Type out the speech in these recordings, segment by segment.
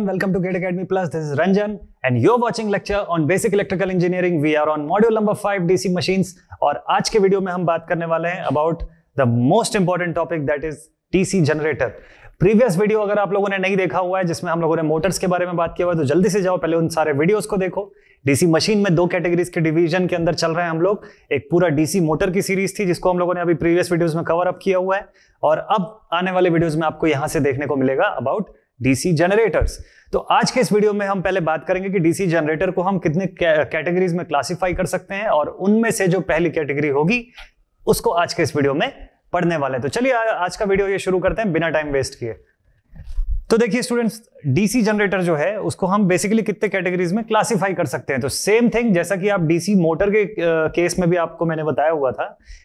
everyone, welcome to Gate Academy Plus. This is Ranjan and you're watching lecture on basic electrical engineering. We are on module number 5 DC machines aur aaj ke video mein hum baat karne wale hain about the most important topic that is DC generator. Previous video अगर आप लोगों ने नहीं देखा हुआ है जिसमें हम लोगों ने मोटर्स के बारे में बात किया हुआ है तो जल्दी से जाओ पहले उन सारे वीडियोस को देखो डीसी मशीन में दो कैटेगरीज के डिवीजन के अंदर चल रहे हैं हम लोग एक पूरा डीसी मोटर की सीरीज थी जिसको हम लोगों ने अभी प्रीवियस वीडियोज में कवर अप किया हुआ है और अब आने वाले वीडियोज में आपको यहां से देखने को मिलेगा अबाउट डीसी जनरेटर्स तो आज के इस वीडियो में हम पहले बात करेंगे कि डीसी जनरेटर को हम कितने कैटेगरीज में क्लासिफाई कर सकते हैं और उनमें से जो पहली कैटेगरी होगी उसको आज के इस वीडियो में पढ़ने वाले हैं तो चलिए आज का वीडियो ये शुरू करते हैं बिना टाइम वेस्ट किए तो देखिए स्टूडेंट्स डीसी जनरेटर जो है उसको हम बेसिकली कितने कैटेगरीज में क्लासिफाई कर सकते हैं तो सेम थिंग जैसा कि आप डीसी मोटर के केस में भी आपको मैंने बताया हुआ था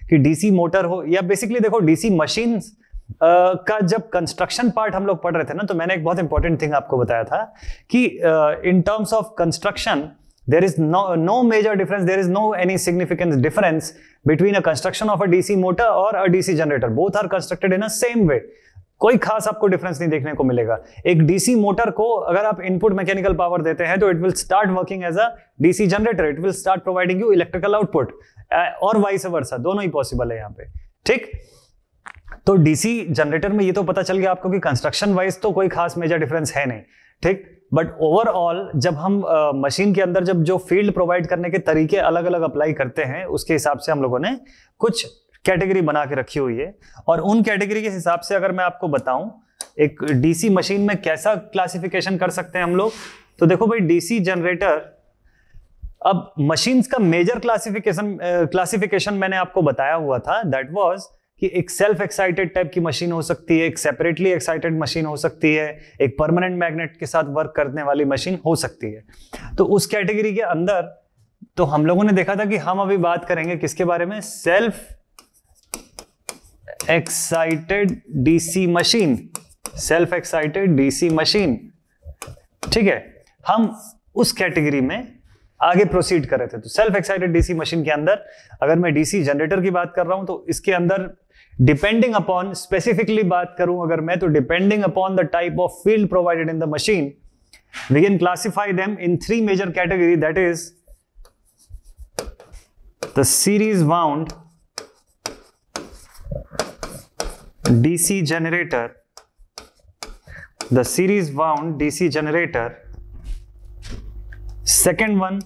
कि डीसी मोटर हो या बेसिकली देखो डीसी मशीन का जब कंस्ट्रक्शन पार्ट हम लोग पढ़ रहे थे ना तो मैंने एक बहुत इंपॉर्टेंट थिंग आपको बताया था कि in terms of construction there is no no major difference there is no any significant difference between a construction of a DC motor और a DC generator both are constructed in a same way कोई खास आपको difference नहीं देखने को मिलेगा एक DC motor को अगर आप इनपुट मैकेनिकल पावर देते हैं तो it will start working as a DC generator it will start providing you electrical output और वाइस वर्सा दोनों ही पॉसिबल है यहाँ पे ठीक तो डीसी जनरेटर में ये तो पता चल गया आपको कि कंस्ट्रक्शन वाइज तो कोई खास मेजर डिफरेंस है नहीं ठीक बट ओवरऑल जब हम मशीन uh, के अंदर जब जो फील्ड प्रोवाइड करने के तरीके अलग अलग अप्लाई करते हैं उसके हिसाब से हम लोगों ने कुछ कैटेगरी बना के रखी हुई है और उन कैटेगरी के हिसाब से अगर मैं आपको बताऊं एक डीसी मशीन में कैसा क्लासिफिकेशन कर सकते हैं हम लोग तो देखो भाई डीसी जनरेटर अब मशीन्स का मेजर क्लासिफिकेशन क्लासिफिकेशन मैंने आपको बताया हुआ था दैट वाज कि एक सेल्फ एक्साइटेड टाइप की मशीन हो सकती है एक सेपरेटली एक्साइटेड मशीन हो सकती है एक परमानेंट मैग्नेट के साथ वर्क करने वाली मशीन हो सकती है तो उस कैटेगरी के अंदर तो हम लोगों ने देखा था कि हम अभी बात करेंगे किसके बारे में self excited DC machine self excited DC machine ठीक है हम उस कैटेगरी में आगे प्रोसीड कर रहे थे तो सेल्फ एक्साइटेड डीसी मशीन के अंदर अगर मैं डीसी जनरेटर की बात कर रहा हूं तो इसके अंदर depending upon specifically baat karun agar main to depending upon the type of field provided in the machine we can classify them in three major category that is the series wound dc generator the series wound dc generator second one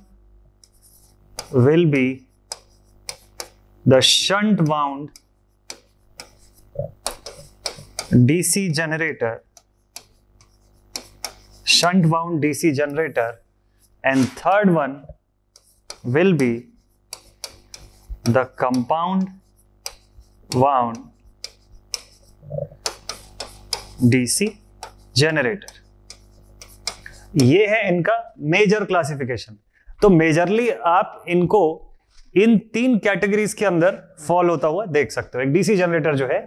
will be the shunt wound DC generator shunt wound DC generator and third one will be the compound wound DC generator ये है इनका major classification तो majorly आप इनको इन तीन categories के अंदर fall होता हुआ देख सकते हो एक डीसी जनरेटर जो है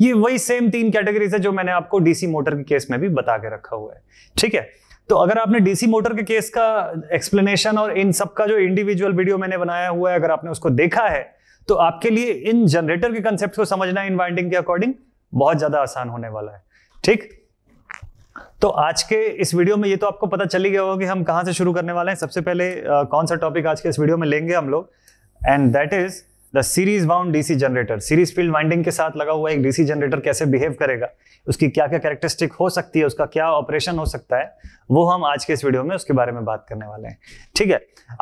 ये वही सेम तीन कैटेगरीज है जो मैंने आपको डीसी मोटर के केस में भी बता के रखा हुआ है ठीक है तो अगर आपने डीसी मोटर के केस का एक्सप्लेनेशन और इन सब का जो इंडिविजुअल वीडियो मैंने बनाया हुआ है अगर आपने उसको देखा है तो आपके लिए इन जनरेटर के कंसेप्ट को समझना इन वाइंडिंग के अकॉर्डिंग बहुत ज्यादा आसान होने वाला है ठीक तो आज के इस वीडियो में ये तो आपको पता चली गया होगा कि हम कहां से शुरू करने वाले हैं सबसे पहले आ, कौन सा टॉपिक आज के इस वीडियो में लेंगे हम लोग and that is the series wound DC generator series field winding के साथ लगा हुआ एक डीसी जनरेटर कैसे बिहेव करेगा उसकी क्या क्या कैरेक्टरिस्टिक हो सकती है उसका क्या ऑपरेशन हो सकता है वो हम आज के इस वीडियो में उसके बारे में बात करने वाले हैं ठीक है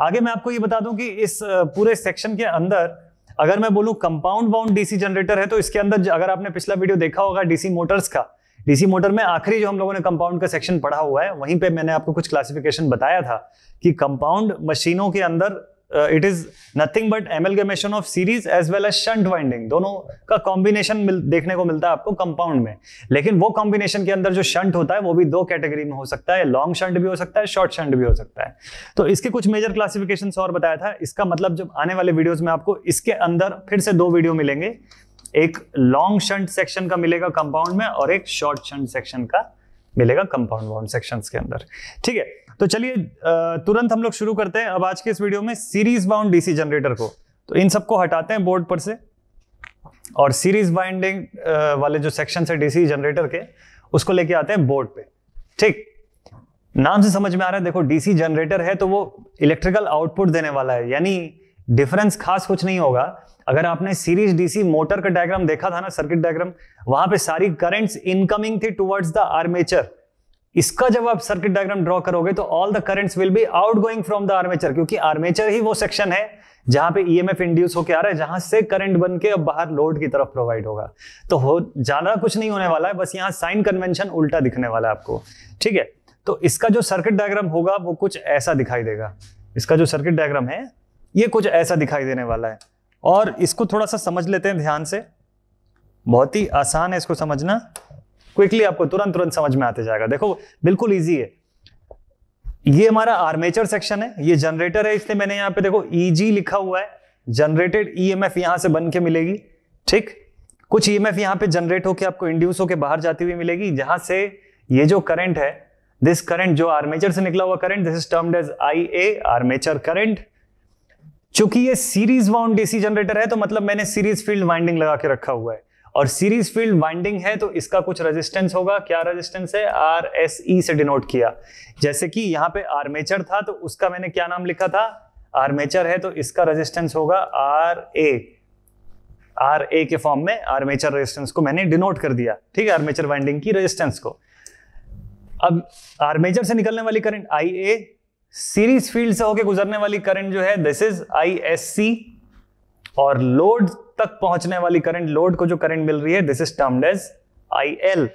आगे मैं आपको ये बता दूं कि इस पूरे सेक्शन के अंदर अगर मैं बोलूं कंपाउंड बाउंड डीसी जनरेटर है तो इसके अंदर अगर आपने पिछला वीडियो देखा होगा डीसी मोटर्स का डीसी मोटर में आखिरी जो हम लोगों ने कंपाउंड का सेक्शन पढ़ा हुआ है वहीं पे मैंने आपको कुछ क्लासिफिकेशन बताया था कि कंपाउंड मशीनों के अंदर it is nothing but amalgamation of series as well as shunt winding दोनों का कॉम्बिनेशन देखने को मिलता है आपको कंपाउंड में लेकिन वो कॉम्बिनेशन के अंदर जो शंट होता है वो भी दो कैटेगरी में हो सकता है लॉन्ग शंट भी हो सकता है शॉर्ट शंट भी हो सकता है तो इसके कुछ मेजर क्लासिफिकेशन और बताया था इसका मतलब जब आने वाले वीडियोज में आपको इसके अंदर फिर से दो वीडियो मिलेंगे एक लॉन्ग शंट सेक्शन का मिलेगा कंपाउंड में और एक शॉर्ट शंट सेक्शन का मिलेगा कंपाउंड वाउंड सेक्शंस के अंदर ठीक है तो चलिए तुरंत हम लोग शुरू करते हैं अब आज के इस वीडियो में सीरीज बाउंड डीसी जनरेटर को तो इन सबको हटाते हैं बोर्ड पर से और सीरीज बाइंडिंग वाले जो सेक्शन है डीसी जनरेटर के उसको लेके आते हैं बोर्ड पे ठीक नाम से समझ में आ रहा है देखो डीसी जनरेटर है तो वो इलेक्ट्रिकल आउटपुट देने वाला है यानी डिफरेंस खास कुछ नहीं होगा अगर आपने सीरीज डीसी मोटर का डायग्राम देखा था ना सर्किट डायग्राम वहां पे सारी करंट्स इनकमिंग थी टुवर्ड्स द आर्मेचर इसका जब आप सर्किट डायग्राम ड्रॉ करोगे तो all the currents will be out going from the armature क्योंकि आर्मेचर ही वो सेक्शन है जहां पे ईएमएफ इंड्यूस होकर आ रहा है जहां से करंट बन के अब बाहर लोड की तरफ प्रोवाइड होगा तो हो ज्यादा कुछ नहीं होने वाला है बस यहाँ साइन कन्वेंशन उल्टा दिखने वाला है आपको ठीक है तो इसका जो सर्किट डायग्राम होगा वो कुछ ऐसा दिखाई देगा इसका जो सर्किट डायग्राम है ये कुछ ऐसा दिखाई देने वाला है और इसको थोड़ा सा समझ लेते हैं ध्यान से बहुत ही आसान है इसको समझना क्विकली आपको तुरंत तुरंत समझ में आते जाएगा देखो बिल्कुल ईजी है ये हमारा आर्मेचर सेक्शन है ये जनरेटर है इसलिए मैंने यहां पे देखो ईजी e लिखा हुआ है जनरेटेड ईएमएफ यहां से बन के मिलेगी ठीक कुछ ई एम एफ यहाँ पे जनरेट होकर आपको इंड्यूस होकर बाहर जाती हुई मिलेगी जहां से ये जो करंट है दिस करंट जो आर्मेचर से निकला हुआ current this is termed as I A armature current चूंकि ये सीरीज वाउंड डीसी जनरेटर है तो मतलब मैंने सीरीज फील्ड वाइंडिंग लगा के रखा हुआ है और सीरीज फील्ड वाइंडिंग है तो इसका कुछ रेजिस्टेंस होगा क्या रेजिस्टेंस है आर एस ई से डिनोट किया जैसे कि यहाँ पे आर्मेचर था तो उसका मैंने क्या नाम लिखा था आर्मेचर है तो इसका रेजिस्टेंस होगा आर ए आर ए के फॉर्म में आर्मेचर रेजिस्टेंस को मैंने डिनोट कर दिया ठीक है आर्मेचर वाइंडिंग की रेजिस्टेंस को अब आर्मेचर से निकलने वाली current I A series field से होके गुजरने वाली करंट जो है this is I S C और लोड तक पहुंचने वाली करंट लोड को जो करंट मिल रही है this is termed as I L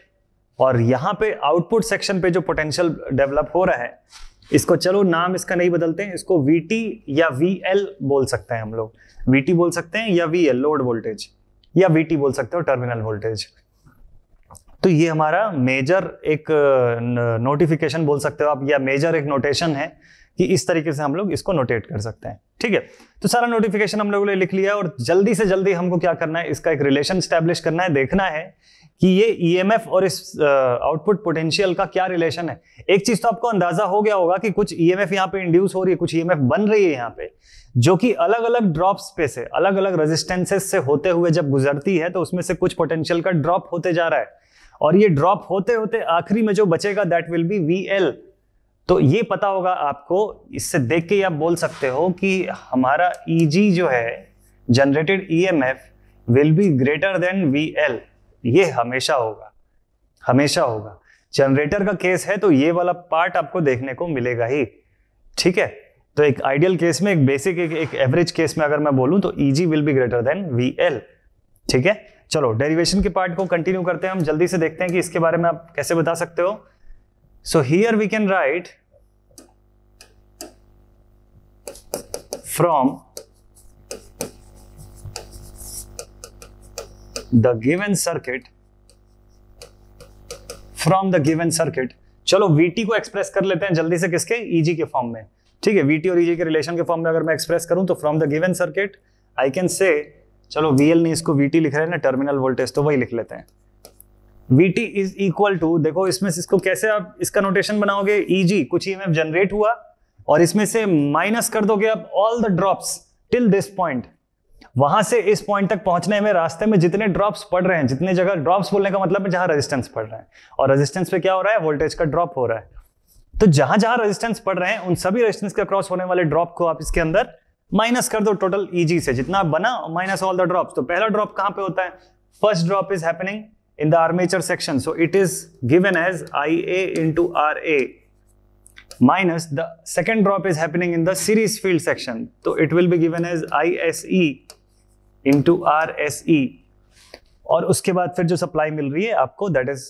और यहां पे आउटपुट सेक्शन पे जो पोटेंशियल डेवलप हो रहा है इसको चलो नाम इसका नहीं बदलते हैं इसको वी या वी बोल सकते हैं हम लोग वी बोल सकते हैं या वी लोड वोल्टेज या वी बोल सकते हो टर्मिनल वोल्टेज तो ये हमारा मेजर एक नोटिफिकेशन uh, बोल सकते हो आप या मेजर एक नोटेशन है कि इस तरीके से हम लोग इसको नोटेट कर सकते हैं ठीक है तो सारा नोटिफिकेशन हम लोगों ने लिख लिया और जल्दी से जल्दी हमको क्या करना है इसका एक रिलेशन स्टैब्लिश करना है देखना है कि ये ईएमएफ e और इस आउटपुट पोटेंशियल का क्या रिलेशन है एक चीज तो आपको अंदाजा हो गया होगा कि कुछ ई एम एफ यहाँ पे इंड्यूस हो रही है कुछ एफ e बन रही है यहाँ पे जो कि अलग अलग ड्रॉप्स पे से अलग अलग रेजिस्टेंसेस से होते हुए जब गुजरती है तो उसमें से कुछ पोटेंशियल का ड्रॉप होते जा रहा है और ये ड्रॉप होते होते आखिरी में जो बचेगा that will be V L तो ये पता होगा आपको इससे देख के आप बोल सकते हो कि हमारा ई e जो है generated E M F will be greater than V L ये हमेशा होगा हमेशा होगा जनरेटर का केस है तो ये वाला पार्ट आपको देखने को मिलेगा ही ठीक है तो एक आइडियल केस में एक बेसिक एक, एक एवरेज केस में अगर मैं बोलूं तो E G will be greater than V L ठीक है चलो डेरिवेशन के पार्ट को कंटिन्यू करते हैं हम जल्दी से देखते हैं कि इसके बारे में आप कैसे बता सकते हो So here we can write from the given circuit from the given circuit चलो VT को एक्सप्रेस कर लेते हैं जल्दी से किसके EG के फॉर्म में ठीक है VT और EG के रिलेशन के फॉर्म में अगर मैं एक्सप्रेस करूं तो from the given circuit I can say चलो VL ने इसको VT लिख रहे हैं ना टर्मिनल वोल्टेज तो वही लिख लेते हैं V T is equal to देखो इसमें से इसको कैसे आप इसका नोटेशन बनाओगे ई जी कुछ ई जनरेट हुआ और इसमें से माइनस कर दोगे आप all the drops till this point वहां से इस पॉइंट तक पहुंचने में रास्ते में जितने ड्रॉप्स पड़ रहे हैं जितने जगह ड्रॉप्स बोलने का मतलब है जहां रेजिस्टेंस पड़ रहे हैं और रेजिस्टेंस पे क्या हो रहा है वोल्टेज का ड्रॉप हो रहा है तो जहां जहां रेजिस्टेंस पड़ रहे हैं उन सभी रेजिस्टेंस के क्रॉस होने वाले ड्रॉप को आप इसके अंदर माइनस कर दो टोटल ईजी से जितना बना माइनस ऑल द ड्रॉप तो पहला ड्रॉप कहां पर होता है first drop is happening in the armature section. So it is given as Ia into Ra minus the second drop is happening in the series field section. So it will be given as Ise into Rse और उसके बाद फिर जो supply मिल रही है आपको that is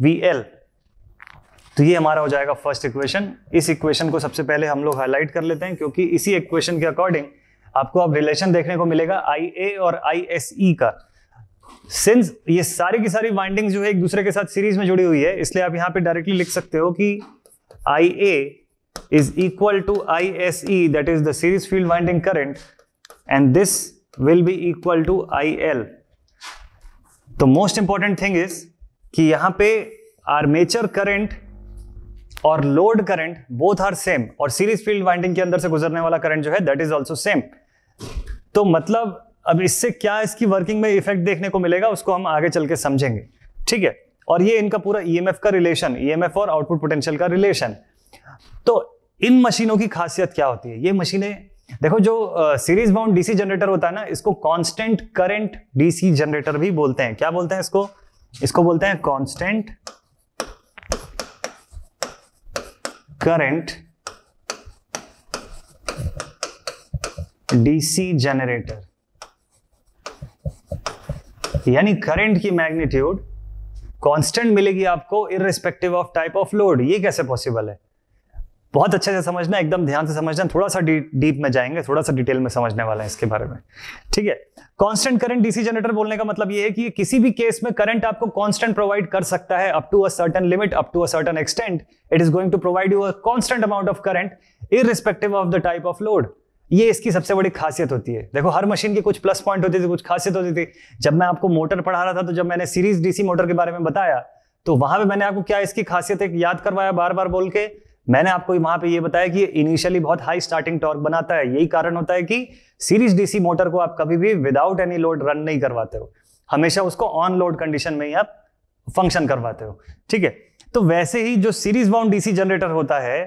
we L तो ये हमारा हो जाएगा फर्स्ट इक्वेशन इस इक्वेशन को सबसे पहले हम लोग हाईलाइट कर लेते हैं क्योंकि इसी इक्वेशन के अकॉर्डिंग आपको अब रिलेशन देखने को मिलेगा आई ए और आई एस ई का सिंस ये सारी की सारी वाइंडिंग्स जो है एक दूसरे के साथ सीरीज में जुड़ी हुई है इसलिए आप यहां पे डायरेक्टली लिख सकते हो कि I A I S E that is the series field winding current and this will be equal to I L तो मोस्ट इंपॉर्टेंट थिंग इज कि यहां पे आर्मेचर करंट और load current both are same और series field winding के अंदर से गुजरने वाला करंट जो है दैट इज ऑल्सो सेम तो मतलब अब इससे क्या इसकी वर्किंग में इफेक्ट देखने को मिलेगा उसको हम आगे चल के समझेंगे ठीक है और ये इनका पूरा ईएमएफ e का रिलेशन ईएमएफ e और आउटपुट पोटेंशियल का रिलेशन तो इन मशीनों की खासियत क्या होती है ये मशीनें देखो जो सीरीज बाउंड डीसी जनरेटर होता है ना इसको कांस्टेंट करंट डीसी जनरेटर भी बोलते हैं क्या बोलते हैं इसको इसको बोलते हैं कांस्टेंट करंट डीसी जनरेटर यानी करंट की मैग्नीट्यूड कांस्टेंट मिलेगी आपको irrespective of type of load ये कैसे पॉसिबल है बहुत अच्छे से समझना एकदम ध्यान से समझना थोड़ा सा डीप में जाएंगे थोड़ा सा डिटेल में समझने वाला है इसके बारे में ठीक है कांस्टेंट करंट डीसी जनरेटर बोलने का मतलब ये है कि ये किसी भी केस में करंट आपको कांस्टेंट प्रोवाइड कर सकता है up to a certain limit up to a certain extent it is going to provide you a constant amount of current irrespective of the type of load ये इसकी सबसे बड़ी खासियत होती है देखो हर मशीन की कुछ प्लस पॉइंट होती थी कुछ खासियत होती थी जब मैं आपको मोटर पढ़ा रहा था तो जब मैंने सीरीज डीसी मोटर के बारे में बताया तो वहां पे मैंने आपको क्या इसकी खासियत एक याद करवाया बार बार बोल के मैंने आपको वहां पे ये बताया कि इनिशियली बहुत हाई स्टार्टिंग टॉर्क बनाता है यही कारण होता है कि सीरीज डीसी मोटर को आप कभी भी विदाउट एनी लोड रन नहीं करवाते हो हमेशा उसको ऑन लोड कंडीशन में ही आप फंक्शन करवाते हो ठीक है तो वैसे ही जो सीरीज बाउंड डीसी जनरेटर होता है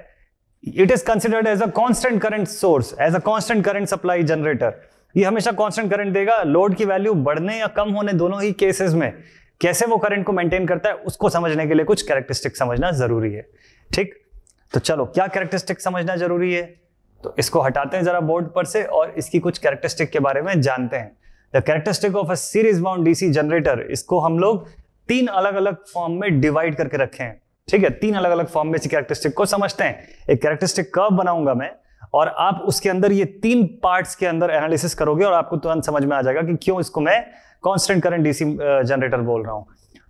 it is considered as a constant current source as a constant current supply generator ये हमेशा कॉन्स्टेंट करंट देगा लोड की वैल्यू बढ़ने या कम होने दोनों ही केसेस में कैसे वो करंट को मेंटेन करता है उसको समझने के लिए कुछ कैरेक्टरिस्टिक समझना जरूरी है ठीक तो चलो क्या कैरेक्टरिस्टिक समझना जरूरी है तो इसको हटाते हैं जरा बोर्ड पर से और इसकी कुछ कैरेक्टरिस्टिक के बारे में जानते हैं the characteristic of a series wound DC generator इसको हम लोग तीन अलग अलग फॉर्म में डिवाइड करके रखे हैं ठीक है तीन अलग अलग फॉर्म में इस कैरेक्टरिस्टिक को समझते हैं एक कैरेक्टरिस्टिक कर्व बनाऊंगा मैं और आप उसके अंदर ये तीन पार्ट्स के अंदर एनालिसिस करोगे और आपको तुरंत समझ में आ जाएगा कि क्यों इसको मैं कांस्टेंट करंट डीसी जनरेटर बोल रहा हूं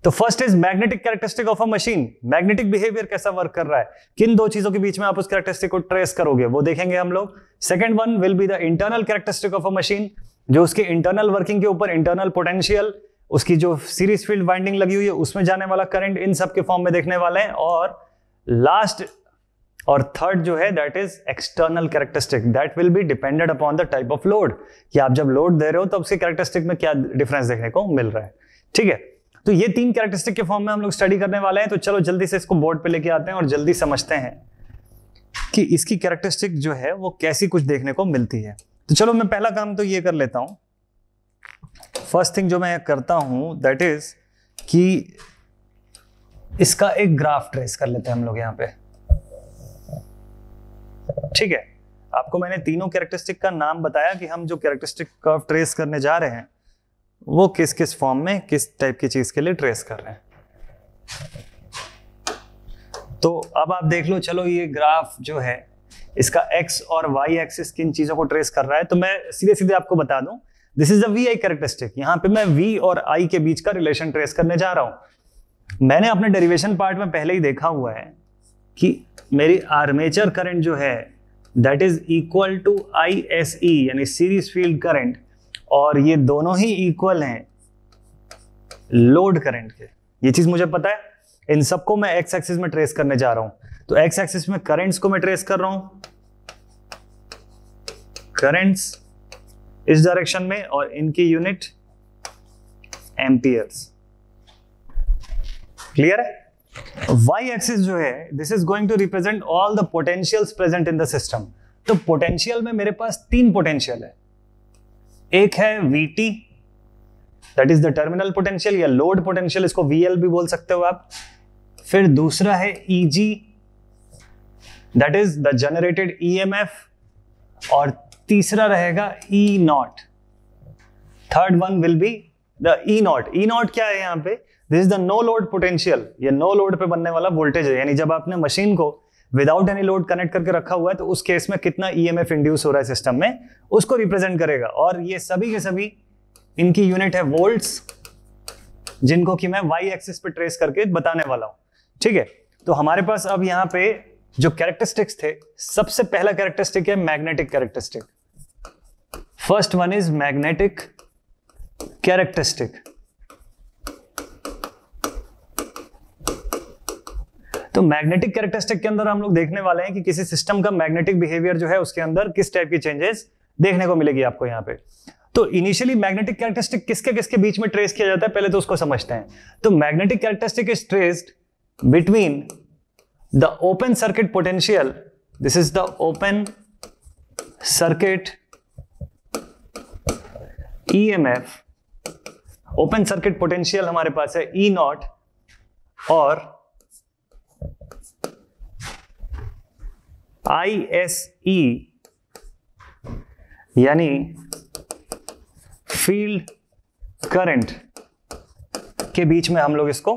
तो first is magnetic characteristic of a machine magnetic behaviour कैसा वर्क कर रहा है किन दो चीजों के बीच में आप उस कैरेक्टरिस्टिक को ट्रेस करोगे वो देखेंगे हम लोग second one will be the internal characteristic of a machine जो उसके इंटरनल वर्किंग के ऊपर इंटरनल पोटेंशियल उसकी जो सीरीज फील्ड वाइंडिंग लगी हुई है उसमें जाने वाला करंट इन सब के फॉर्म में देखने वाले हैं और लास्ट और थर्ड जो है that is external characteristic that will be depended upon the type of load कि आप जब लोड दे रहे हो तो उसके कैरेक्टरिस्टिक में क्या डिफरेंस देखने को मिल रहा है ठीक है तो ये तीन कैरेक्टरिस्टिक के फॉर्म में हम लोग स्टडी करने वाले हैं तो चलो जल्दी से इसको बोर्ड पर लेके आते हैं और जल्दी समझते हैं कि इसकी कैरेक्टरिस्टिक जो है वो कैसी कुछ देखने को मिलती है तो चलो मैं पहला काम तो ये कर लेता हूं फर्स्ट थिंग जो मैं करता हूँ दैट इज कि इसका एक ग्राफ ट्रेस कर लेते हैं हम लोग यहाँ पे ठीक है आपको मैंने तीनों कैरेक्टरिस्टिक का नाम बताया कि हम जो कैरेक्टरिस्टिक कर्व ट्रेस करने जा रहे हैं वो किस किस फॉर्म में किस टाइप की चीज के लिए ट्रेस कर रहे हैं तो अब आप देख लो चलो ये ग्राफ जो है इसका एक्स और वाई एक्सिस किन चीजों को ट्रेस कर रहा है तो मैं सीधे सीधे आपको बता दूं this is a I characteristic पे मैं वी और आई के बीच का रिलेशन ट्रेस करने जा रहा हूं मैंने अपने डेरिवेशन पार्ट में पहले ही देखा हुआ है कि मेरी आर्मेचर करंट जो है that is equal to I S E यानी सीरीज फील्ड करंट और ये दोनों ही इक्वल हैं लोड करंट के ये चीज मुझे पता है इन सबको मैं एक्स एक्सिस में ट्रेस करने जा रहा हूं तो एक्स एक्सिस में करंट्स को मैं ट्रेस कर रहा हूं करंट्स इस डायरेक्शन में और इनकी यूनिट एम्पियर्स क्लियर है वाई एक्सिस जो है this is going to represent all the potentials present in the system तो पोटेंशियल में मेरे पास तीन पोटेंशियल है एक है V T that is the terminal potential या लोड पोटेंशियल इसको वीएल भी बोल सकते हो आप फिर दूसरा है EG that is the generated EMF और तीसरा रहेगा E not third one will be the E not E not क्या है यहाँ पे this is the no load potential ये नो लोड पे बनने वाला वोल्टेज है यानी जब आपने मशीन को विदाउट एनी लोड कनेक्ट करके रखा हुआ है तो उस केस में कितना ई एम इंड्यूस हो रहा है सिस्टम में उसको रिप्रेजेंट करेगा और ये सभी के सभी इनकी यूनिट है वोल्ट्स जिनको कि मैं वाई एक्सिस पे ट्रेस करके बताने वाला हूँ ठीक है तो हमारे पास अब यहाँ पे जो कैरेक्टरिस्टिक्स थे सबसे पहला कैरेक्टरिस्टिक है magnetic characteristic first one is magnetic characteristic तो मैग्नेटिक कैरेक्टरिस्टिक के अंदर हम लोग देखने वाले हैं कि किसी सिस्टम का मैग्नेटिक बिहेवियर जो है उसके अंदर किस टाइप की चेंजेस देखने को मिलेगी आपको यहां पे तो इनिशियली मैग्नेटिक कैरेक्टरिस्टिक किसके किसके बीच में ट्रेस किया जाता है पहले तो उसको समझते हैं तो magnetic characteristic is traced between the open circuit potential this is the open circuit M F open circuit potential हमारे पास है ई e नॉट और आई एस ई यानी फील्ड करंट के बीच में हम लोग इसको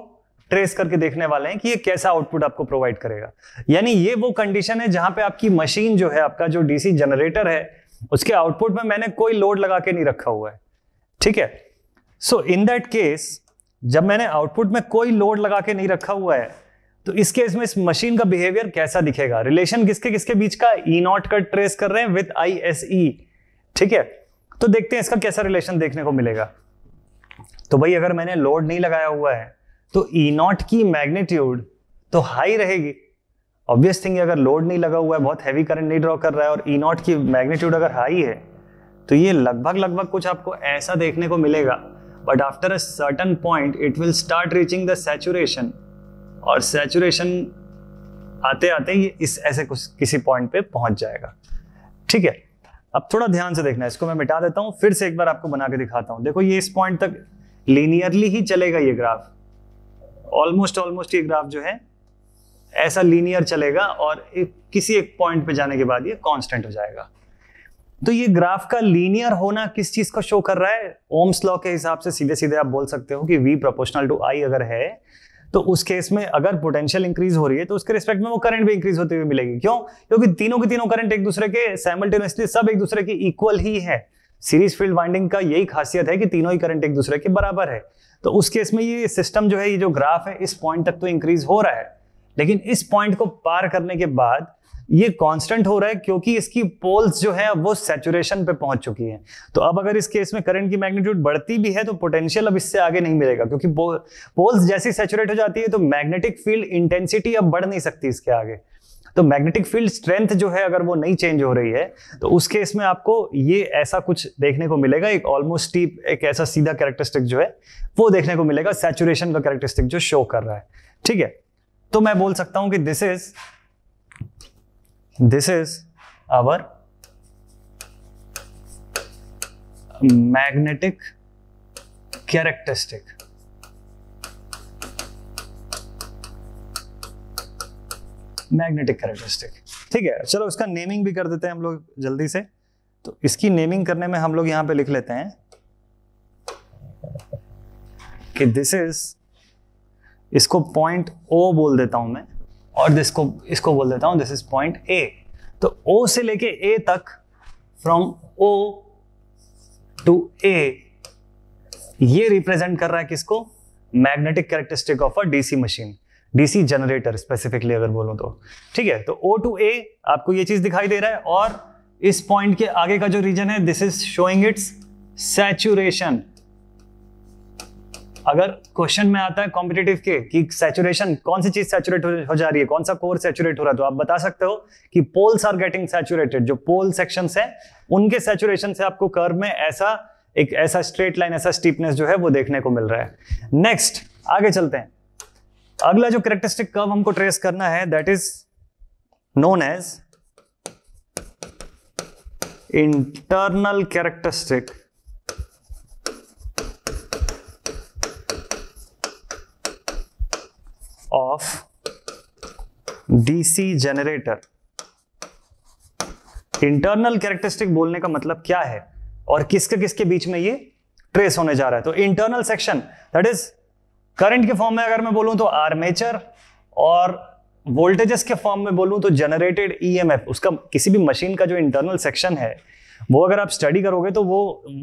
ट्रेस करके देखने वाले हैं कि ये कैसा आउटपुट आपको प्रोवाइड करेगा यानी ये वो कंडीशन है जहां पे आपकी मशीन जो है आपका जो डीसी जनरेटर है उसके आउटपुट में मैंने कोई लोड लगा के नहीं रखा हुआ है ठीक है सो इन दैट केस जब मैंने आउटपुट में कोई लोड लगा के नहीं रखा हुआ है तो इस केस में इस मशीन का बिहेवियर कैसा दिखेगा रिलेशन किसके किसके बीच का ई e नॉट का ट्रेस कर रहे हैं विथ आई एस ई ठीक है तो देखते हैं इसका कैसा रिलेशन देखने को मिलेगा तो भाई अगर मैंने लोड नहीं लगाया हुआ है तो ई e नॉट की मैग्नीट्यूड तो हाई रहेगी ऑब्वियस थिंग अगर लोड नहीं लगा हुआ है बहुत हैवी करंट नहीं ड्रॉ कर रहा है और ई e नॉट की मैग्नीट्यूड अगर हाई है तो ये लगभग लगभग कुछ आपको ऐसा देखने को मिलेगा but after a certain point it will start reaching the saturation और सेचुरेशन आते आते ये इस ऐसे कुछ किसी पॉइंट पे पहुंच जाएगा ठीक है अब थोड़ा ध्यान से देखना है इसको मैं मिटा देता हूँ फिर से एक बार आपको बना के दिखाता हूँ देखो ये इस पॉइंट तक लीनियरली ही चलेगा ये ग्राफ ऑलमोस्ट ऑलमोस्ट ये ग्राफ जो है ऐसा लीनियर चलेगा और एक किसी एक पॉइंट पे जाने के बाद ये कांस्टेंट हो जाएगा तो ये ग्राफ का लीनियर होना किस चीज को शो कर रहा है ओम्स लॉ के हिसाब से सीधे सीधे आप बोल सकते हो कि वी प्रोपोर्शनल टू आई अगर है तो उस केस में अगर पोटेंशियल इंक्रीज हो रही है तो उसके रिस्पेक्ट में वो करंट भी इंक्रीज होती हुई मिलेगी क्यों क्योंकि तीनों के तीनों करंट एक दूसरे के साइमल्टेनियसली सब एक दूसरे के इक्वल ही है सीरीज फील्ड वाइंडिंग का यही खासियत है कि तीनों ही करंट एक दूसरे के बराबर है तो उस केस में ये सिस्टम जो है ये जो ग्राफ है इस पॉइंट तक तो इंक्रीज हो रहा है लेकिन इस पॉइंट को पार करने के बाद ये कांस्टेंट हो रहा है क्योंकि इसकी पोल्स जो है वो सेचुरेशन पे पहुंच चुकी है तो अब अगर इस केस में करंट की मैग्नीट्यूड बढ़ती भी है तो पोटेंशियल अब इससे आगे नहीं मिलेगा क्योंकि पोल्स जैसी सेचुरेट हो जाती है तो मैग्नेटिक फील्ड इंटेंसिटी अब बढ़ नहीं सकती इसके आगे तो मैग्नेटिक फील्ड स्ट्रेंथ जो है अगर वो नहीं चेंज हो रही है तो उस केस में आपको ये ऐसा कुछ देखने को मिलेगा एक ऑलमोस्ट स्टीप एक ऐसा सीधा कैरेक्टरिस्टिक जो है वो देखने को मिलेगा सेचुरेशन का कैरेक्टरिस्टिक जो शो कर रहा है ठीक है तो मैं बोल सकता हूं कि this is this is our magnetic characteristic magnetic characteristic ठीक है चलो इसका नेमिंग भी कर देते हैं हम लोग जल्दी से तो इसकी नेमिंग करने में हम लोग यहां पे लिख लेते हैं कि दिस इज इसको पॉइंट ओ बोल देता हूं मैं और जिसको इसको बोल देता हूं दिस इज पॉइंट ए तो ओ से लेके ए तक फ्रॉम ओ टू ए ये रिप्रेजेंट कर रहा है किसको magnetic characteristic of a DC machine DC generator specifically अगर बोलूं तो ठीक है तो ओ टू ए आपको ये चीज दिखाई दे रहा है और इस पॉइंट के आगे का जो रीजन है this is showing its saturation अगर क्वेश्चन में आता है कॉम्पिटेटिव के कि सैचुरेशन कौन सी चीज सैचुरेट हो जा रही है कौन सा कोर सैचुरेट हो रहा है तो आप बता सकते हो कि पोल्स आर गेटिंग सैचुरेटेड जो पोल सेक्शन है उनके सैचुरेशन से आपको कर में ऐसा एक ऐसा स्ट्रेट लाइन ऐसा स्टीपनेस जो है वो देखने को मिल रहा है नेक्स्ट आगे चलते हैं अगला जो करेक्टरिस्टिक कर्व हमको ट्रेस करना है that is known as internal characteristic of DC generator internal characteristic बोलने का मतलब क्या है और किसके किसके बीच में ये ट्रेस होने जा रहा है तो internal section that is current के फॉर्म में अगर मैं बोलूं तो आर्मेचर और वोल्टेजेस के फॉर्म में बोलूं तो जनरेटेड ईएमएफ e उसका किसी भी मशीन का जो इंटरनल सेक्शन है वो अगर आप स्टडी करोगे तो वो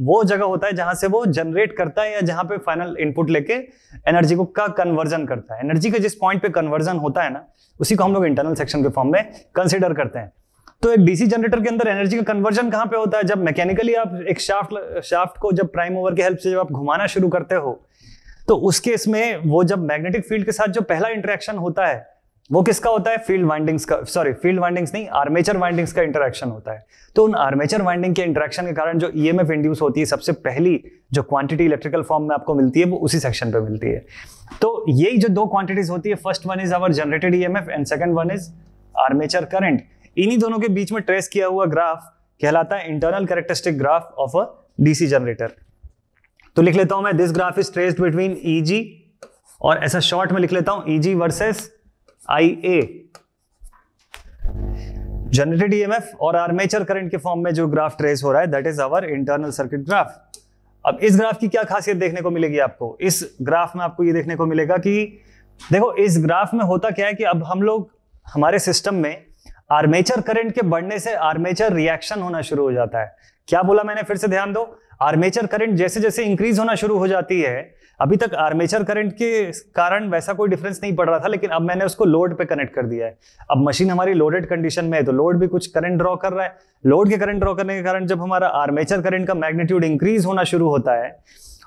वो जगह होता है जहां से वो जनरेट करता है या जहां पे फाइनल इनपुट लेके एनर्जी को का कन्वर्जन करता है एनर्जी का जिस पॉइंट पे कन्वर्जन होता है ना उसी को हम लोग इंटरनल सेक्शन के फॉर्म में कंसिडर करते हैं तो एक डीसी जनरेटर के अंदर एनर्जी का कन्वर्जन कहाँ पे होता है जब मैकेनिकली आप एक शाफ्ट शाफ्ट को जब प्राइम ओवर की हेल्प से जब आप घुमाना शुरू करते हो तो उस केस में वो जब मैग्नेटिक फील्ड के साथ जो पहला इंटरेक्शन होता है वो किसका होता है फील्ड वाइंडिंग्स का सॉरी फील्ड वाइंडिंग्स नहीं आर्मेचर वाइंडिंग्स का इंटरेक्शन होता है तो उन आर्मेचर वाइंडिंग के इंटरेक्शन के कारण जो ई e एम इंड्यूस होती है सबसे पहली जो क्वांटिटी इलेक्ट्रिकल फॉर्म में आपको मिलती है वो उसी सेक्शन पे मिलती है तो यही जो दो क्वांटिटीज होती है first one is our generated E and second one is armature current इन्हीं दोनों के बीच में ट्रेस किया हुआ ग्राफ कहलाता है internal characteristic graph of a DC generator तो लिख लेता हूं मैं this graph is traced between E और ऐसा शॉर्ट में लिख लेता हूं E e G I A generated EMF और आर्मेचर करंट के फॉर्म में जो ग्राफ ट्रेस हो रहा है that is our internal circuit graph अब इस ग्राफ की क्या खासियत देखने को मिलेगी आपको इस ग्राफ में आपको ये देखने को मिलेगा कि देखो इस ग्राफ में होता क्या है कि अब हम लोग हमारे सिस्टम में आर्मेचर करंट के बढ़ने से आर्मेचर रिएक्शन होना शुरू हो जाता है क्या बोला मैंने फिर से ध्यान दो आर्मेचर करंट जैसे जैसे इंक्रीज होना शुरू हो जाती है अभी तक आर्मेचर करंट के कारण वैसा कोई डिफरेंस नहीं पड़ रहा था लेकिन अब मैंने उसको लोड पे कनेक्ट कर दिया है अब मशीन हमारी लोडेड कंडीशन में है तो लोड भी कुछ करंट ड्रॉ कर रहा है लोड के करंट ड्रॉ करने के कारण जब हमारा आर्मेचर करंट का मैग्नीट्यूड इंक्रीज होना शुरू होता है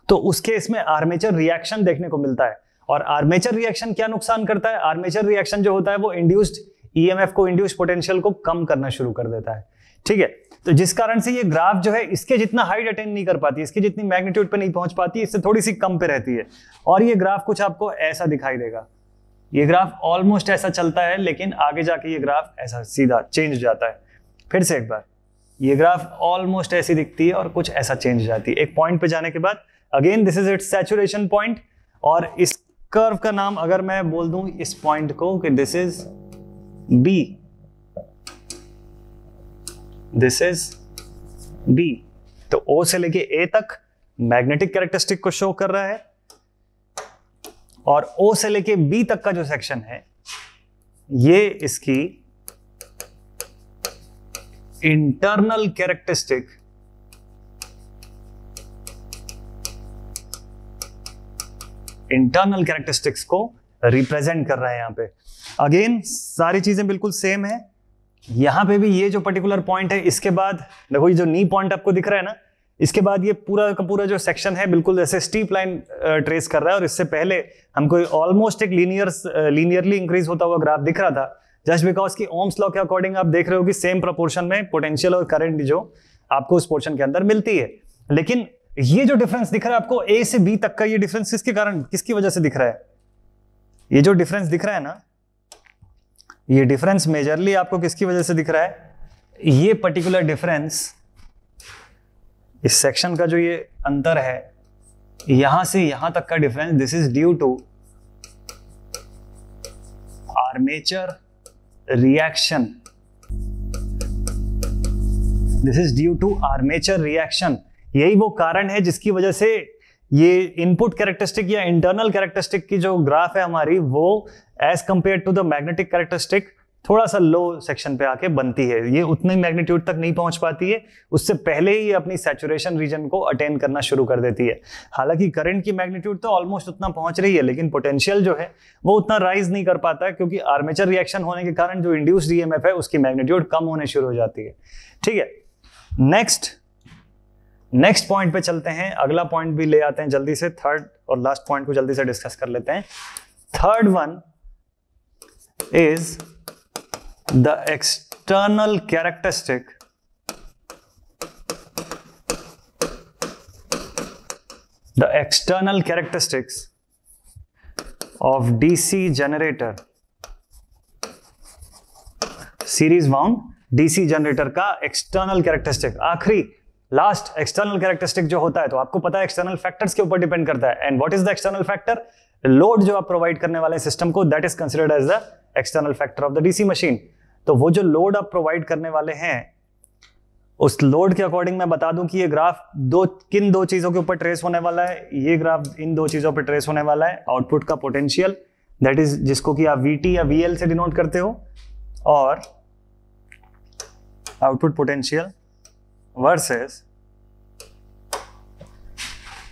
तो उसके इसमें आर्मेचर रिएक्शन देखने को मिलता है और आर्मेचर रिएक्शन क्या नुकसान करता है आर्मेचर रिएक्शन जो होता है वो इंड्यूस्ड ई e को इंड्यूस पोटेंशियल को कम करना शुरू कर देता है ठीक है तो जिस कारण से ये ग्राफ जो है इसके जितना हाइट अटेंड नहीं कर पाती इसके जितनी मैग्नीट्यूड पे नहीं पहुंच पाती इससे थोड़ी सी कम पे रहती है और ये ग्राफ कुछ आपको ऐसा दिखाई देगा ये ग्राफ ऑलमोस्ट ऐसा चलता है लेकिन आगे जाके ये ग्राफ ऐसा सीधा चेंज हो जाता है फिर से एक बार ये ग्राफ ऑलमोस्ट ऐसी दिखती है और कुछ ऐसा चेंज हो जाती है एक पॉइंट पे जाने के बाद again this is its saturation point और इस कर्व का नाम अगर मैं बोल दूं इस पॉइंट को कि this is B this is B तो ओ से लेके ए तक मैग्नेटिक कैरेक्टरिस्टिक को शो कर रहा है और ओ से लेके बी तक का जो सेक्शन है ये इसकी इंटरनल कैरेक्टरिस्टिक इंटरनल कैरेक्टरिस्टिक्स को रिप्रेजेंट कर रहा है यहां पे अगेन सारी चीजें बिल्कुल सेम है यहां पे भी ये जो पर्टिकुलर पॉइंट है इसके बाद देखो ये जो नी पॉइंट आपको दिख रहा है ना इसके बाद ये पूरा का पूरा जो सेक्शन है बिल्कुल जैसे स्टीप लाइन ट्रेस कर रहा है और इससे पहले हमको ऑलमोस्ट एक लीनियर लीनियरली इंक्रीज होता हुआ ग्राफ दिख रहा था जस्ट बिकॉज की ओम्स लॉ के अकॉर्डिंग आप देख रहे हो कि सेम प्रपोर्शन में पोटेंशियल और करेंट जो आपको उस पोर्शन के अंदर मिलती है लेकिन ये जो डिफरेंस दिख रहा है आपको ए से बी तक का ये डिफरेंस किसके कारण किसकी वजह से दिख रहा है ये जो डिफरेंस दिख रहा है ना ये डिफरेंस मेजरली आपको किसकी वजह से दिख रहा है ये पर्टिकुलर डिफरेंस इस सेक्शन का जो ये अंतर है यहां से यहां तक का difference this is due to armature reaction this is due to armature reaction यही वो कारण है जिसकी वजह से ये इनपुट कैरेक्टरिस्टिक या इंटरनल कैरेक्टरिस्टिक की जो ग्राफ है हमारी वो as compare to the magnetic characteristic थोड़ा सा लो सेक्शन पे आके बनती है ये उतने मैग्नीट्यूड तक नहीं पहुंच पाती है उससे पहले ही अपनी सेचुरेशन रीजन को अटेन करना शुरू कर देती है हालांकि करंट की मैग्नीट्यूड तो ऑलमोस्ट उतना पहुंच रही है लेकिन पोटेंशियल जो है वो उतना राइज नहीं कर पाता है क्योंकि आर्मेचर रिएक्शन होने के कारण जो इंड्यूस डीएमएफ है उसकी मैग्नीट्यूड कम होने शुरू हो जाती है ठीक है नेक्स्ट नेक्स्ट पॉइंट पे चलते हैं अगला पॉइंट भी ले आते हैं जल्दी से थर्ड और लास्ट पॉइंट को जल्दी से डिस्कस कर लेते हैं third one is the external characteristic the external characteristics of DC generator series wound DC generator का एक्सटर्नल कैरेक्टरिस्टिक आखिरी लास्ट एक्सटर्नल कैरेक्टरिस्टिक जो होता है तो आपको पता है एक्सटर्नल फैक्टर्स के ऊपर डिपेंड करता है and what is the external factor load जो आप प्रोवाइड करने वाले सिस्टम को that is considered as the external factor of the DC machine तो वो जो लोड आप प्रोवाइड करने वाले हैं उस लोड के अकॉर्डिंग मैं बता दूं कि ये ग्राफ दो किन दो चीजों के ऊपर ट्रेस होने वाला है ये ग्राफ इन दो चीजों पर ट्रेस होने वाला है आउटपुट का पोटेंशियल दैट इज जिसको कि आप वी या वी से डिनोट करते हो और आउटपुट पोटेंशियल वर्सेस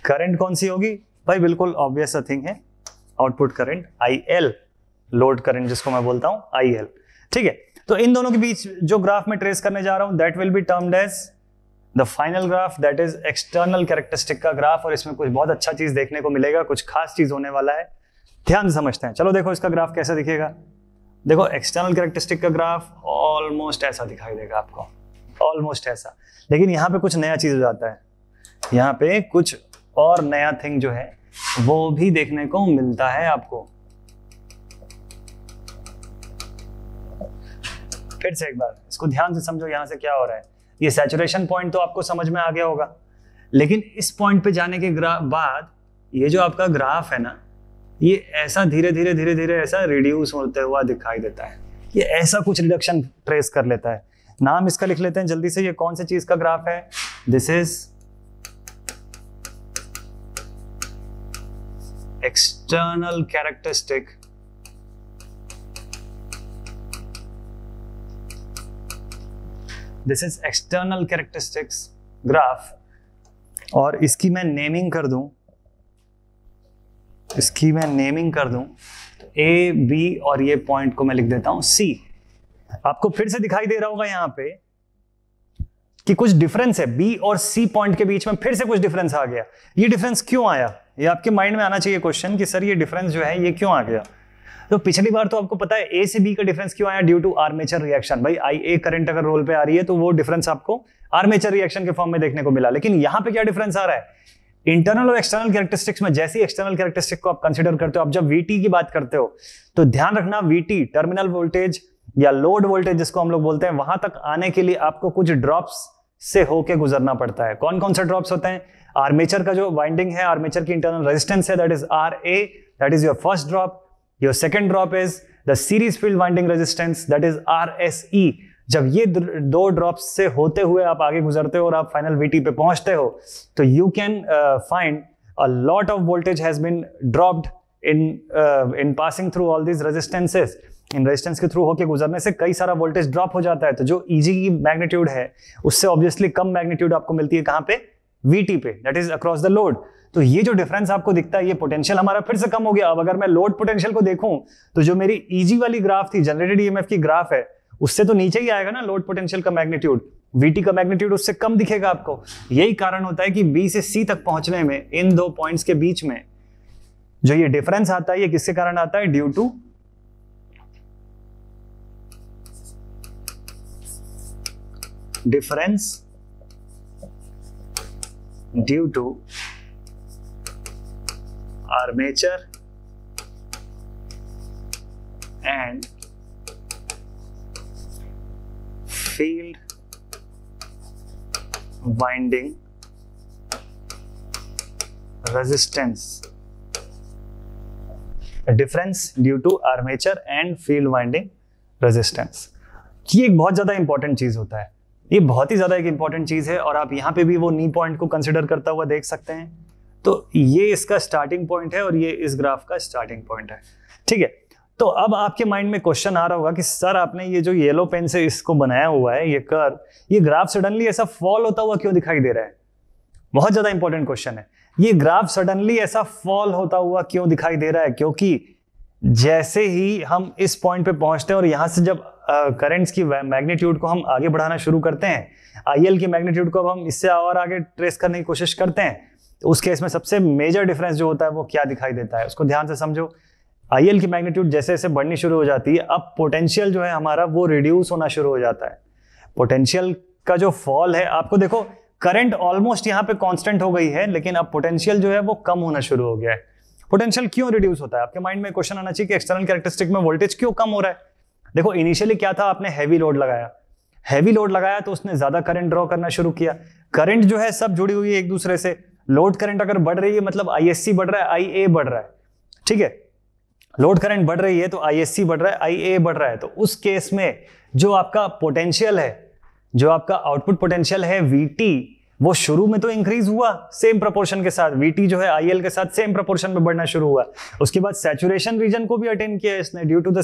करंट कौन सी होगी भाई बिल्कुल ऑब्वियस थिंग है output current I L load current जिसको मैं बोलता हूं आई एल ठीक है तो इन दोनों के बीच जो ग्राफ में ट्रेस करने जा रहा हूं that will be termed as the final graph that is external characteristic का ग्राफ और इसमें कुछ बहुत अच्छा चीज देखने को मिलेगा कुछ खास चीज होने वाला है ध्यान समझते हैं चलो देखो इसका ग्राफ कैसा दिखेगा देखो एक्सटर्नल कैरेक्टरिस्टिक का ग्राफ ऑलमोस्ट ऐसा दिखाई देगा आपको ऑलमोस्ट ऐसा लेकिन यहाँ पे कुछ नया चीज़ हो जाता है यहाँ पे कुछ और नया थिंग जो है वो भी देखने को मिलता है आपको फिर से एक बार इसको ध्यान से समझो यहां से क्या हो रहा है ये सैचुरेशन पॉइंट तो आपको समझ में आ गया होगा लेकिन इस पॉइंट पे जाने के बाद ये जो आपका ग्राफ है ना ये ऐसा धीरे धीरे धीरे धीरे ऐसा रिड्यूस होते हुआ दिखाई देता है ये ऐसा कुछ रिडक्शन ट्रेस कर लेता है नाम इसका लिख लेते हैं जल्दी से ये कौन सी चीज का ग्राफ है this is external characteristic this is external characteristics graph और इसकी मैं नेमिंग कर दूं इसकी मैं नेमिंग कर दूं ए बी और ये पॉइंट को मैं लिख देता हूं सी आपको फिर से दिखाई दे रहा होगा यहां पे कि कुछ डिफरेंस है बी और सी पॉइंट के बीच में फिर से कुछ डिफरेंस आ गया ये डिफरेंस क्यों आया ये आपके माइंड में आना चाहिए क्वेश्चन कि सर ये डिफरेंस जो है ये क्यों आ गया तो पिछली बार तो आपको पता है ए से बी का डिफरेंस क्यों आया ड्यू टू आर्मेचर रिएक्शन भाई आई ए करंट अगर रोल पे आ रही है तो वो डिफरेंस आपको आर्मेचर रिएक्शन के फॉर्म में देखने को मिला लेकिन यहां पे क्या डिफरेंस आ रहा है इंटरनल और एक्सटर्नल कैरेक्टरिस्टिक्स में जैसे एक्सटर्नल कैरेक्टरिस्टिक को आप कंसिडर करते हो आप जब वीटी की बात करते हो तो ध्यान रखना वीटी टर्मिनल वोल्टेज या लोड वोल्टेज जिसको हम लोग बोलते हैं वहां तक आने के लिए आपको कुछ ड्रॉप्स से होके गुजरना पड़ता है कौन कौन से ड्रॉप्स होते हैं आर्मेचर का जो वाइंडिंग है आर्मेचर की इंटरनल रेजिस्टेंस है that is R A that is your first drop your second drop is the series field winding resistance that is R S E जब ये दो ड्रॉप से होते हुए आप आगे गुजरते हो और आप फाइनल वीटी पे पहुंचते हो तो you can find a lot of voltage has been dropped in in passing through all these resistances in resistance के थ्रू होकर गुजरने से कई सारा वोल्टेज ड्रॉप हो जाता है तो जो ईजी e की मैग्नीट्यूड है उससे ऑब्वियसली कम मैग्नीट्यूड आपको मिलती है कहां पे वीटी पे that is across the load तो ये जो डिफरेंस आपको दिखता है ये पोटेंशियल हमारा फिर से कम हो गया अब अगर मैं लोड पोटेंशियल को देखूं तो जो मेरी ईजी e वाली ग्राफ थी जनरेटेड ईएमएफ e की ग्राफ है उससे तो नीचे ही आएगा ना लोड पोटेंशियल का मैग्नीट्यूड वीटी का मैग्नीट्यूड उससे कम दिखेगा आपको यही कारण होता है कि बी से सी तक पहुंचने में इन दो पॉइंट्स के बीच में जो ये डिफरेंस आता है ये किसके कारण आता है due to difference due to armature and field winding resistance difference due to armature and field winding resistance ये एक बहुत ज़्यादा इंपॉर्टेंट चीज़ होता है ये बहुत ही ज़्यादा एक इंपॉर्टेंट चीज़ है और आप यहाँ पे भी वो नी पॉइंट को कंसिडर करता हुआ देख सकते हैं तो ये इसका स्टार्टिंग पॉइंट है और ये इस ग्राफ का स्टार्टिंग पॉइंट है ठीक है तो अब आपके माइंड में क्वेश्चन आ रहा होगा कि सर आपने ये जो येलो पेन से इसको बनाया हुआ है ये कर ये ग्राफ सडनली ऐसा फॉल होता हुआ क्यों दिखाई दे रहा है बहुत ज़्यादा इंपॉर्टेंट क्वेश्चन है ये ग्राफ सडनली ऐसा फॉल होता हुआ क्यों दिखाई दे रहा है क्योंकि जैसे ही हम इस पॉइंट पे पहुंचते हैं और यहां से जब करंट्स की मैग्नीट्यूड को हम आगे बढ़ाना शुरू करते हैं आई की मैग्नीट्यूड को अब हम इससे और आगे ट्रेस करने की कोशिश करते हैं तो उस केस में सबसे मेजर डिफरेंस जो होता है वो क्या दिखाई देता है उसको ध्यान से समझो आई की मैग्नीट्यूड जैसे जैसे बढ़नी शुरू हो जाती है अब पोटेंशियल जो है हमारा वो रिड्यूस होना शुरू हो जाता है पोटेंशियल का जो फॉल है आपको देखो करंट ऑलमोस्ट यहाँ पे कांस्टेंट हो गई है लेकिन अब पोटेंशियल जो है वो कम होना शुरू हो गया है पोटेंशियल क्यों रिड्यूस होता है आपके माइंड में क्वेश्चन आना चाहिए कि एक्सटर्नल कैरेक्टरिस्टिक में वोल्टेज क्यों कम हो रहा है देखो इनिशियली क्या था आपने हैवी लोड लगाया हैवी लोड लगाया तो उसने ज्यादा करंट ड्रॉ करना शुरू किया करंट जो है सब जुड़ी हुई है एक दूसरे से लोड करंट अगर बढ़ रही है मतलब आई बढ़ रहा है आई बढ़ रहा है ठीक है लोड करंट बढ़ रही है तो आई बढ़ रहा है आई बढ़ रहा है तो उस केस में जो आपका पोटेंशियल है जो आपका आउटपुट पोटेंशियल है वी वो शुरू में तो इंक्रीज हुआ सेम प्रपोर्शन के साथ वीटी जो है आई के साथ सेम प्रपोर्शन में बढ़ना शुरू हुआ उसके बाद सैचुरेशन रीजन को भी अटेंड किया इसने due to the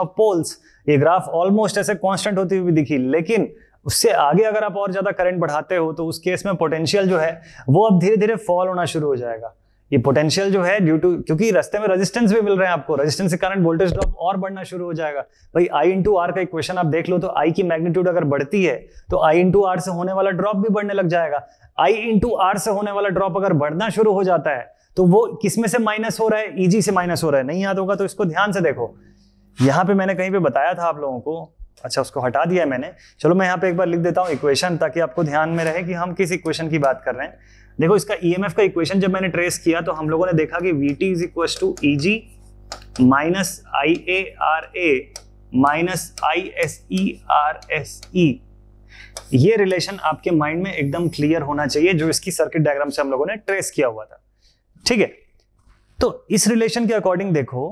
of poles ये ग्राफ ऑलमोस्ट ऐसे कॉन्स्टेंट होती हुई दिखी लेकिन उससे आगे अगर आप और ज्यादा करंट बढ़ाते हो तो उस केस में पोटेंशियल जो है वो अब धीरे धीरे फॉल होना शुरू हो जाएगा ये पोटेंशियल जो है ड्यू टू क्योंकि रस्ते में रेजिस्टेंस भी मिल रहे हैं आपको रेजिस्टेंस के कारण वोल्टेज ड्रॉप और बढ़ना शुरू हो जाएगा भाई आई इंटू आर का इक्वेशन आप देख लो तो आई की मैग्नीट्यूड अगर बढ़ती है तो आई इंटू आर से होने वाला ड्रॉप भी बढ़ने लग जाएगा आई इंटू आर से होने वाला ड्रॉप अगर बढ़ना शुरू हो जाता है तो वो किसमें से माइनस हो रहा है ईजी e से माइनस हो रहा है नहीं याद होगा तो इसको ध्यान से देखो यहाँ पे मैंने कहीं पे बताया था आप लोगों को अच्छा उसको हटा दिया है मैंने चलो मैं यहाँ पे एक बार लिख देता हूँ इक्वेशन ताकि आपको ध्यान में रहे कि हम किस इक्वेशन की बात कर रहे हैं देखो इसका ईएमएफ e का इक्वेशन जब मैंने ट्रेस किया तो हम लोगों ने देखा कि V T is equal to E G minus I A R A minus I S E R S E ये रिलेशन आपके माइंड में एकदम क्लियर होना चाहिए जो इसकी सर्किट डायग्राम से हम लोगों ने ट्रेस किया हुआ था ठीक है तो इस रिलेशन के अकॉर्डिंग देखो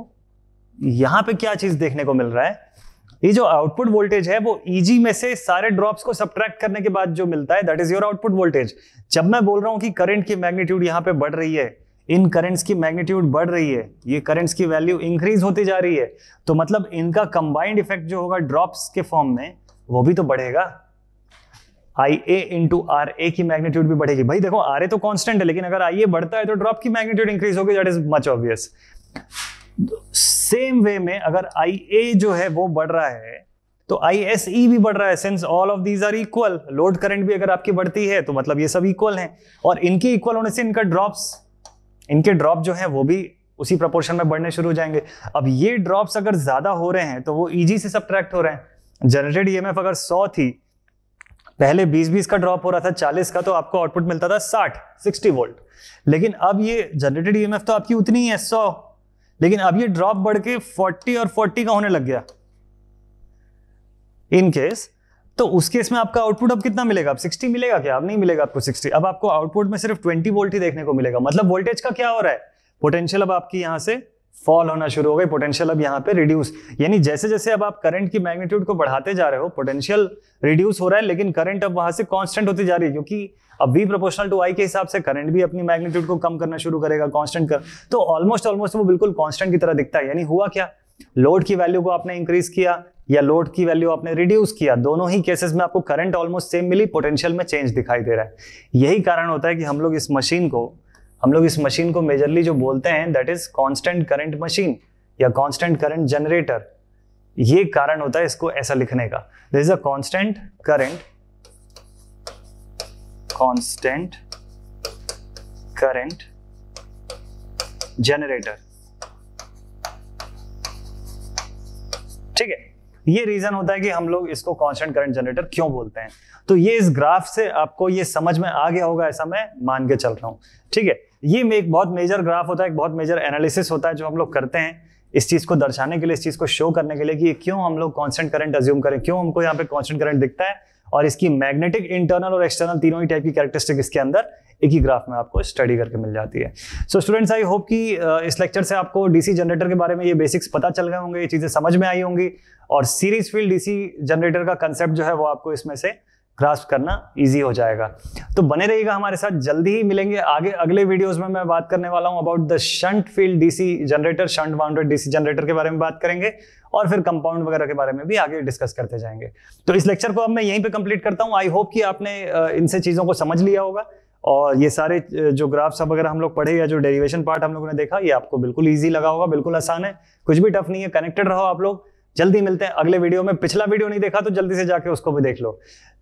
यहां पे क्या चीज देखने को मिल रहा है ये जो आउटपुट वोल्टेज है वो ईजी में से सारे ड्रॉप्स को सब्ट्रैक्ट करने के बाद जो मिलता है that is your output voltage जब मैं बोल रहा हूँ कि करंट की मैग्नीट्यूड यहाँ पे बढ़ रही है इन करंट्स की मैग्नीट्यूड बढ़ रही है ये करंट्स की वैल्यू इंक्रीज होती जा रही है तो मतलब इनका कंबाइंड इफेक्ट जो होगा ड्रॉप्स के फॉर्म में वो भी तो बढ़ेगा आई ए इंटू आर ए की मैग्नीट्यूड भी बढ़ेगी भाई देखो आर ए तो कॉन्स्टेंट है लेकिन अगर आई ए बढ़ता है तो ड्रॉप की मैग्नीट्यूड इंक्रीज होगी that is much obvious same way में अगर आई ए जो है वो बढ़ रहा है तो आई एस ई भी बढ़ रहा है since all of these are equal load current भी अगर आपकी बढ़ती है तो मतलब ये सब इक्वल हैं और इनके इक्वल होने से इनका ड्रॉप्स इनके ड्रॉप जो है वो भी उसी प्रपोर्शन में बढ़ने शुरू हो जाएंगे अब ये ड्रॉप्स अगर ज्यादा हो रहे हैं तो वो ईजी e से सब्ट्रैक्ट हो रहे हैं जनरेटेड ई e अगर सौ थी पहले 20-20 का ड्रॉप हो रहा था 40 का तो आपको आउटपुट मिलता था 60 60 वोल्ट लेकिन अब ये जनरेटेड ईएमएफ e तो आपकी उतनी ही है लेकिन अब ये ड्रॉप बढ़ के 40 और 40 का होने लग गया इन केस तो उस केस में आपका आउटपुट अब कितना मिलेगा अब 60 मिलेगा क्या अब नहीं मिलेगा आपको 60 अब आपको आउटपुट में सिर्फ 20 वोल्ट ही देखने को मिलेगा मतलब वोल्टेज का क्या हो रहा है पोटेंशियल अब आपकी यहां से फॉल होना शुरू हो गई पोटेंशियल अब यहाँ पे रिड्यूस यानी जैसे जैसे अब आप करंट की मैग्नीट्यूड को बढ़ाते जा रहे हो पोटेंशियल रिड्यूस हो रहा है लेकिन करंट अब वहां से कांस्टेंट होती जा रही है क्योंकि अब वी प्रोपोर्शनल टू आई के हिसाब से करंट भी अपनी मैग्नीट्यूड को कम करना शुरू करेगा कॉन्स्टेंट कर तो ऑलमोस्ट ऑलमोस्ट वो बिल्कुल कॉन्स्टेंट की तरह दिखता है यानी हुआ क्या लोड की वैल्यू को आपने इंक्रीज किया या लोड की वैल्यू आपने रिड्यूस किया दोनों ही केसेस में आपको करंट ऑलमोस्ट सेम मिली पोटेंशियल में चेंज दिखाई दे रहा है यही कारण होता है कि हम लोग इस मशीन को हम लोग इस मशीन को मेजरली जो बोलते हैं that is constant current machine या कांस्टेंट करंट जनरेटर ये कारण होता है इसको ऐसा लिखने का this is a constant current constant current generator ठीक है ये रीजन होता है कि हम लोग इसको कांस्टेंट करंट जनरेटर क्यों बोलते हैं तो ये इस ग्राफ से आपको ये समझ में आ गया होगा ऐसा मैं मान के चल रहा हूं ठीक है ये में एक बहुत मेजर ग्राफ होता है एक बहुत मेजर एनालिसिस होता है जो हम लोग करते हैं इस चीज़ को दर्शाने के लिए इस चीज़ को शो करने के लिए कि क्यों हम लोग कॉन्स्टेंट करंट अज्यूम करें क्यों हमको यहाँ पे कॉन्स्टेंट करंट दिखता है और इसकी मैग्नेटिक इंटरनल और एक्सटर्नल तीनों ही टाइप की कैरेक्टरिस्टिक इसके अंदर एक ही ग्राफ में आपको स्टडी करके मिल जाती है सो स्टूडेंट्स आई होप कि इस लेक्चर से आपको डीसी जनरेटर के बारे में ये बेसिक्स पता चल गए होंगे ये चीज़ें समझ में आई होंगी और सीरीज फील्ड डीसी जनरेटर का कंसेप्ट जो है वो आपको इसमें से ग्रास करना इजी हो जाएगा तो बने रहिएगा हमारे साथ जल्दी ही मिलेंगे आगे अगले वीडियोस में मैं बात करने वाला हूं about the shunt field DC generator shunt bounded DC generator के बारे में बात करेंगे और फिर कंपाउंड वगैरह के बारे में भी आगे डिस्कस करते जाएंगे तो इस लेक्चर को अब मैं यहीं पर कंप्लीट करता हूँ आई होप कि आपने इनसे चीज़ों को समझ लिया होगा और ये सारे जो ग्राफ्स वगैरह हम लोग पढ़े या जो डेरिवेशन पार्ट हम लोगों ने देखा ये आपको बिल्कुल ईजी लगा होगा बिल्कुल आसान है कुछ भी टफ नहीं है कनेक्टेड रहो आप लोग जल्दी मिलते हैं अगले वीडियो में पिछला वीडियो नहीं देखा तो जल्दी से जाके उसको भी देख लो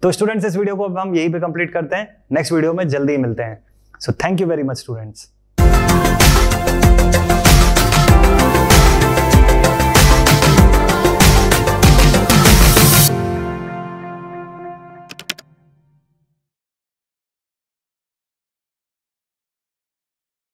तो स्टूडेंट्स इस वीडियो को अब हम यही पे कंप्लीट करते हैं नेक्स्ट वीडियो में जल्दी ही मिलते हैं so thank you very much students